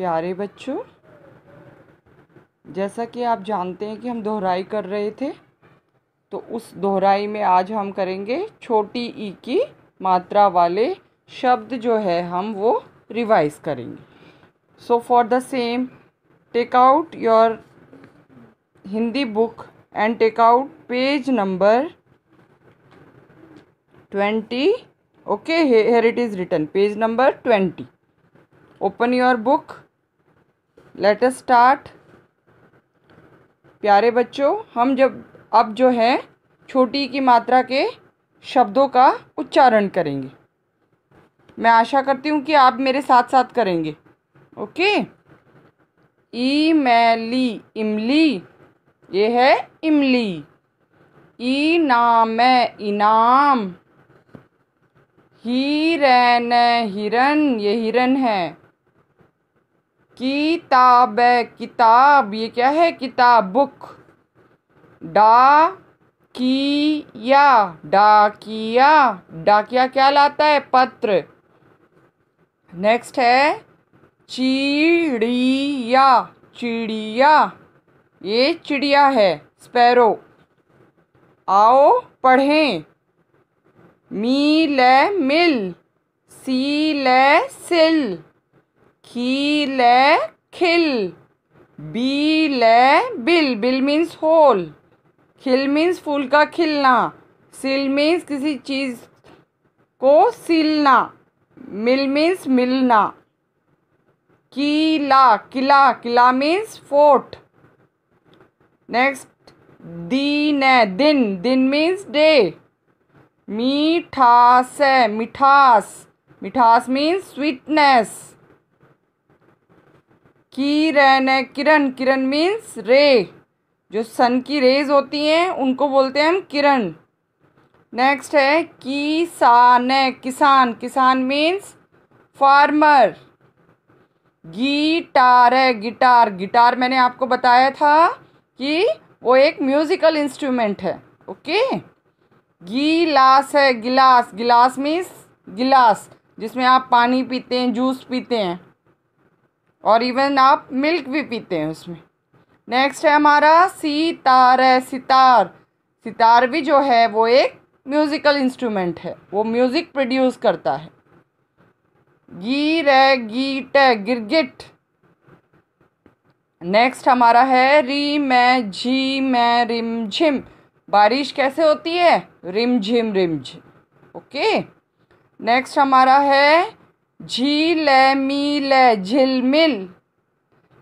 प्यारे बच्चों जैसा कि आप जानते हैं कि हम दोहराई कर रहे थे तो उस दोहराई में आज हम करेंगे छोटी ई की मात्रा वाले शब्द जो है हम वो रिवाइज करेंगे so for the same take out your Hindi book and take out page number twenty okay here it is return page number twenty open your book let us start प्यारे बच्चों हम जब अब जो है छोटी की मात्रा के शब्दों का उच्चारण करेंगे मैं आशा करती हूँ कि आप मेरे साथ साथ करेंगे ओके ई मैली इमली ये है इमली ई नाम इनाम ही हिरन ये हिरन है किताब किताब ये क्या है किताब बुक डा किया डाकिया डाकिया क्या लाता है पत्र नेक्स्ट है चिड़िया चिड़िया ये चिड़िया है स्पैरो आओ पढ़ें मी ले मिल सी ले सिल खील खिल बिल बिल बिल मीन्स होल खिल मीन्स फूल का खिलना सिल मीन्स किसी चीज़ को सिलना मिल मीन्स मिलना किला किला किला मीन्स फोर्ट नेक्स्ट दीन दिन दिन मीन्स डे मीठास मिठास मिठास मीन्स स्वीटनेस किरण किरण किरण मीन्स रे जो सन की रेज होती हैं उनको बोलते हैं हम किरण नेक्स्ट है किसान किसान किसान मीन्स फार्मर गिटार है गिटार गिटार मैंने आपको बताया था कि वो एक म्यूज़िकल इंस्ट्रूमेंट है ओके गिलास है गिलास गिलास मीन्स गिलास जिसमें आप पानी पीते हैं जूस पीते हैं और इवन आप मिल्क भी पीते हैं उसमें नेक्स्ट है हमारा सितार है सितार सितार भी जो है वो एक म्यूज़िकल इंस्ट्रूमेंट है वो म्यूज़िक प्रोड्यूस करता है गिर है गीट है गिरगिट नेक्स्ट हमारा है मै झी मै रिम झिम बारिश कैसे होती है रिम झिम रिम झिम ओके नेक्स्ट हमारा है मी मील झिलमिल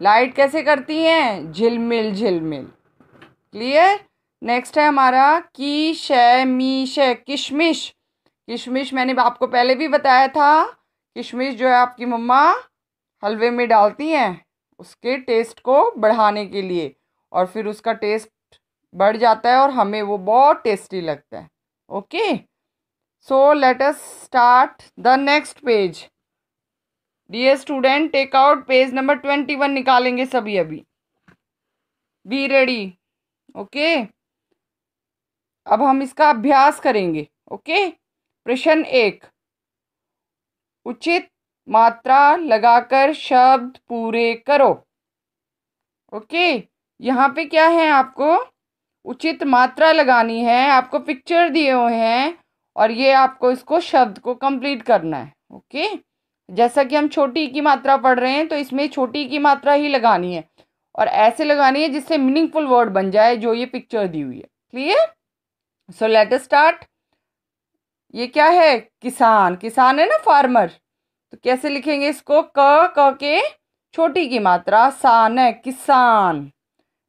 लाइट कैसे करती हैं झिलमिल झिलमिल क्लियर नेक्स्ट है हमारा की शय मी शय किशमिश किशमिश मैंने आपको पहले भी बताया था किशमिश जो है आपकी मम्मा हलवे में डालती हैं उसके टेस्ट को बढ़ाने के लिए और फिर उसका टेस्ट बढ़ जाता है और हमें वो बहुत टेस्टी लगता है okay so let us start the next page the student take out page number twenty one निकालेंगे सभी अभी बी रेडी ओके अब हम इसका अभ्यास करेंगे ओके प्रश्न एक उचित मात्रा लगाकर शब्द पूरे करो ओके यहाँ पे क्या है आपको उचित मात्रा लगानी है आपको पिक्चर दिए हुए हैं और ये आपको इसको शब्द को कंप्लीट करना है ओके जैसा कि हम छोटी e की मात्रा पढ़ रहे हैं तो इसमें छोटी e की मात्रा ही लगानी है और ऐसे लगानी है जिससे मीनिंगफुल वर्ड बन जाए जो ये पिक्चर दी हुई है क्लियर सो लेट स्टार्ट ये क्या है किसान किसान है ना फार्मर तो कैसे लिखेंगे इसको क क के छोटी e की मात्रा सान है किसान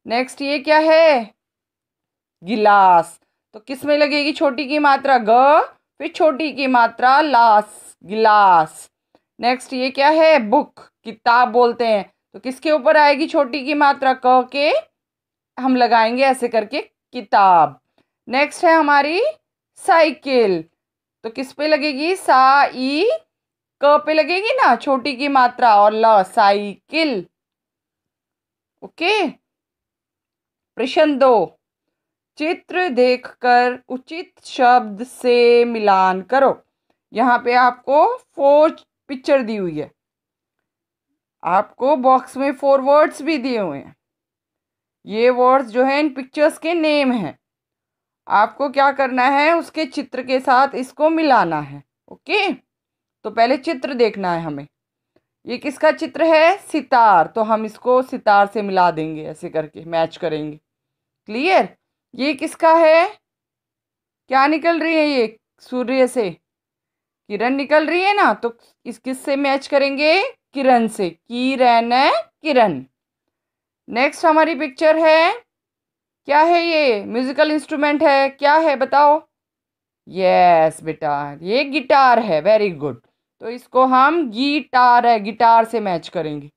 नेक्स्ट ये क्या है गिलास तो किस में लगेगी छोटी की मात्रा ग फिर छोटी की मात्रा लास गिलास नेक्स्ट ये क्या है बुक किताब बोलते हैं तो किसके ऊपर आएगी छोटी की मात्रा क के हम लगाएंगे ऐसे करके किताब नेक्स्ट है हमारी साइकिल तो किस पे लगेगी सा ई क पे लगेगी ना छोटी की मात्रा और ल साइकिल ओके प्रश्न दो चित्र देखकर उचित शब्द से मिलान करो यहाँ पे आपको फोर पिक्चर दी हुई है आपको बॉक्स में फोर वर्ड्स भी दिए हुए हैं ये वर्ड्स जो है इन पिक्चर्स के नेम हैं आपको क्या करना है उसके चित्र के साथ इसको मिलाना है ओके तो पहले चित्र देखना है हमें ये किसका चित्र है सितार तो हम इसको सितार से मिला देंगे ऐसे करके मैच करेंगे क्लियर ये किसका है क्या निकल रही है ये सूर्य से किरण निकल रही है ना तो इस किस से मैच करेंगे किरण से किरण किरण नेक्स्ट हमारी पिक्चर है क्या है ये म्यूजिकल इंस्ट्रूमेंट है क्या है बताओ यस yes, बेटा ये गिटार है वेरी गुड तो इसको हम गिटार है गिटार से मैच करेंगे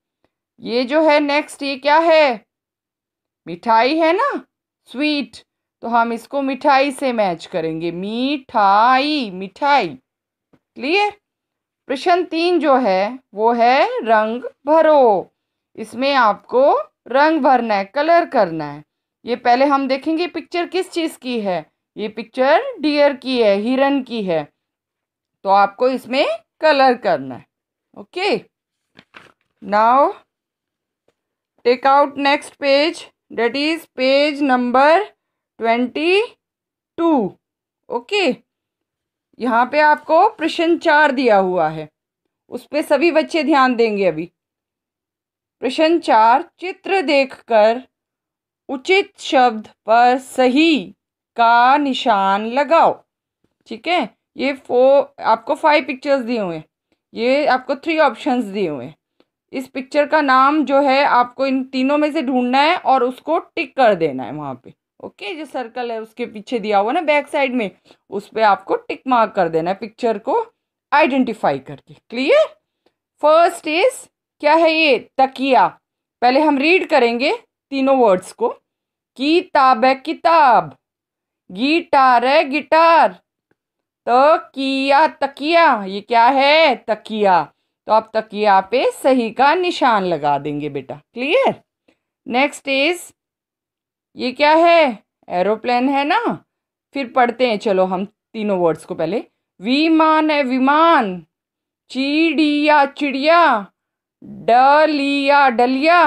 ये जो है नेक्स्ट ये क्या है मिठाई है ना स्वीट तो हम इसको मिठाई से मैच करेंगे मिठाई मिठाई क्लियर प्रश्न तीन जो है वो है रंग भरो इसमें आपको रंग भरना है कलर करना है ये पहले हम देखेंगे पिक्चर किस चीज़ की है ये पिक्चर डियर की है हिरन की है तो आपको इसमें कलर करना है okay now take out next page that is page number twenty two okay यहाँ पे आपको प्रश्न चार दिया हुआ है उस पर सभी बच्चे ध्यान देंगे अभी प्रश्न चार चित्र देखकर उचित शब्द पर सही का निशान लगाओ ठीक है ये फो आपको फाइव पिक्चर्स दिए हुए हैं ये आपको थ्री ऑप्शंस दिए हुए हैं इस पिक्चर का नाम जो है आपको इन तीनों में से ढूंढना है और उसको टिक कर देना है वहाँ पे ओके जो सर्कल है उसके पीछे दिया हुआ ना बैक साइड में उस पर आपको टिक मार्क कर देना है पिक्चर को आइडेंटिफाई करके क्लियर फर्स्ट इज क्या है ये तकिया पहले हम रीड करेंगे तीनों वर्ड्स को किताब है किताब गिटार है गिटार तकिया तकिया ये क्या है तकिया तो आप तकिया पे सही का निशान लगा देंगे बेटा क्लियर नेक्स्ट इज ये क्या है एरोप्लेन है ना फिर पढ़ते हैं चलो हम तीनों वर्ड्स को पहले विमान है विमान चिड़िया चिड़िया डलिया डलिया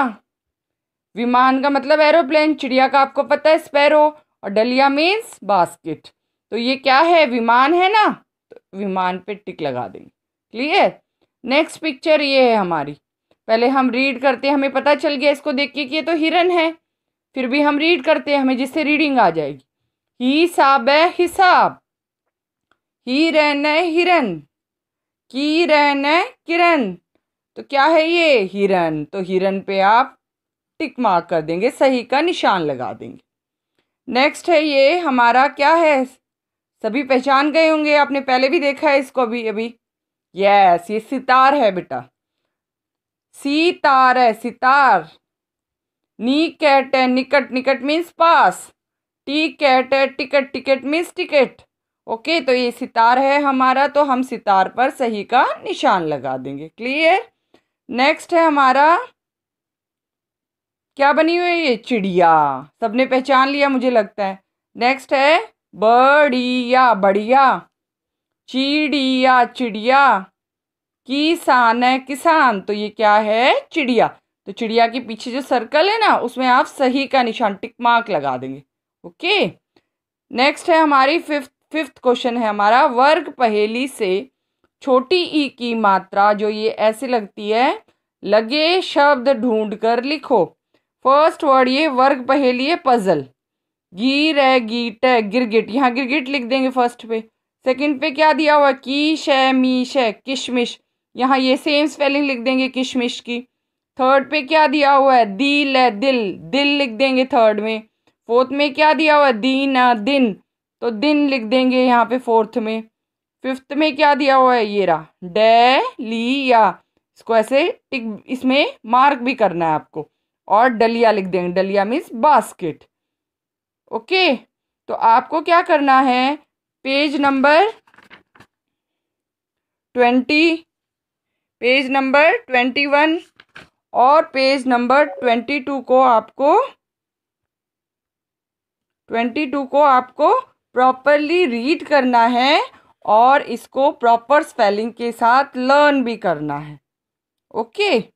विमान का मतलब एरोप्लेन चिड़िया का आपको पता है स्पैरो और डलिया मीन्स बास्केट तो ये क्या है विमान है ना तो विमान पे टिक लगा देंगे क्लियर नेक्स्ट पिक्चर ये है हमारी पहले हम रीड करते हैं हमें पता चल गया इसको देख के कि ये तो हिरन है फिर भी हम रीड करते हैं हमें जिससे रीडिंग आ जाएगी ही साब हिसाब ही रन हिरन की रन किरण तो क्या है ये हिरन तो हिरन पे आप टिक मार्क कर देंगे सही का निशान लगा देंगे नेक्स्ट है ये हमारा क्या है सभी पहचान गए होंगे आपने पहले भी देखा है इसको अभी अभी यस ये सितार है बेटा सितार है सितार नी कैट है निकट निकट मीन्स पास टी कैट है ticket ticket means ticket okay तो ये सितार है हमारा तो हम सितार पर सही का निशान लगा देंगे क्लियर नेक्स्ट है हमारा क्या बनी हुई है ये चिड़िया सबने पहचान लिया मुझे लगता है नेक्स्ट है बड़िया बढ़िया चिड़िया चिड़िया किसान है किसान तो ये क्या है चिड़िया तो चिड़िया के पीछे जो सर्कल है ना उसमें आप सही का निशान टिक मार्क लगा देंगे ओके नेक्स्ट है हमारी फिफ्थ फिफ्थ क्वेश्चन है हमारा वर्ग पहेली से छोटी ई e की मात्रा जो ये ऐसे लगती है लगे शब्द ढूंढ कर लिखो फर्स्ट वर्ड ये वर्ग पहेली है पजल गिर है गीट है गिरगिट यहाँ गिरगिट लिख देंगे फर्स्ट पे सेकंड पे क्या दिया हुआ कीश है मीश है किशमिश यहाँ ये सेम स्पेलिंग लिख देंगे किशमिश की थर्ड पे क्या दिया हुआ है दिल है दिल दिल लिख देंगे थर्ड में फोर्थ में क्या दिया हुआ है दीन दिन तो दिन लिख देंगे यहाँ पे फोर्थ में फिफ्थ में क्या दिया हुआ है ये रहा डे ली या इसको ऐसे टिक इसमें मार्क भी करना है आपको और डलिया लिख देंगे डलिया मीन्स बास्केट ओके तो आपको क्या करना है page number twenty page number twenty one और पेज नंबर ट्वेंटी टू को आपको ट्वेंटी टू को आपको प्रॉपरली रीड करना है और इसको प्रॉपर स्पेलिंग के साथ लर्न भी करना है ओके okay?